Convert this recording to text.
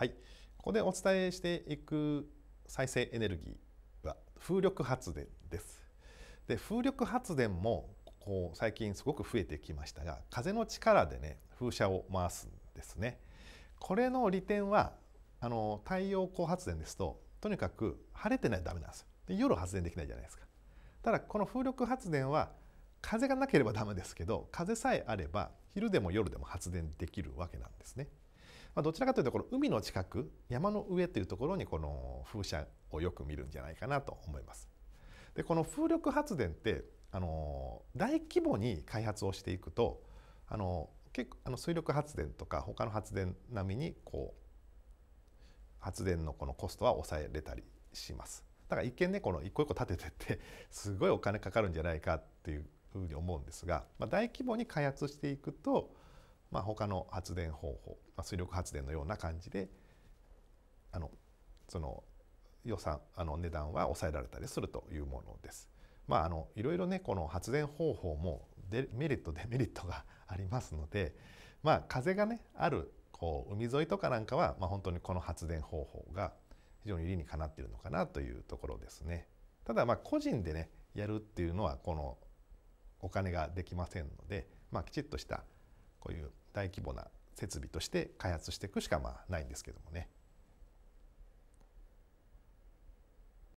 はい、ここでお伝えしていく再生エネルギーは風力発電です。で風力発電もこう最近すごく増えてきましたが風の力でね風車を回すんですね。これの利点はあの太陽光発電ですととにかく晴れてないとダメなんですよで。夜発電できないじゃないですか。ただこの風力発電は風がなければダメですけど風さえあれば昼でも夜でも発電できるわけなんですね。まあ、どちらかというとこの海の近く山の上というところにこの風車をよく見るんじゃないかなと思います。でこの風力発電ってあの大規模に開発をしていくとあの結構あの水力発電とか他の発電並みにこう発電のこのコストは抑えれたりします。だから一見ねこの一個一個建ててってすごいお金かかるんじゃないかっていうふうに思うんですが、まあ、大規模に開発していくとまあ、他の発電方法、まあ、水力発電のような感じであのその予算あの値段は抑えられたりするというものです。まあ、あのいろいろねこの発電方法もデメリットデメリットがありますので、まあ、風がねあるこう海沿いとかなんかは、まあ、本当にこの発電方法が非常に理にかなっているのかなというところですね。ただまあ個人でねやるっていうのはこのお金ができませんので、まあ、きちっとしたこういう大規模な設備として開発していくしかまあないんですけどもね。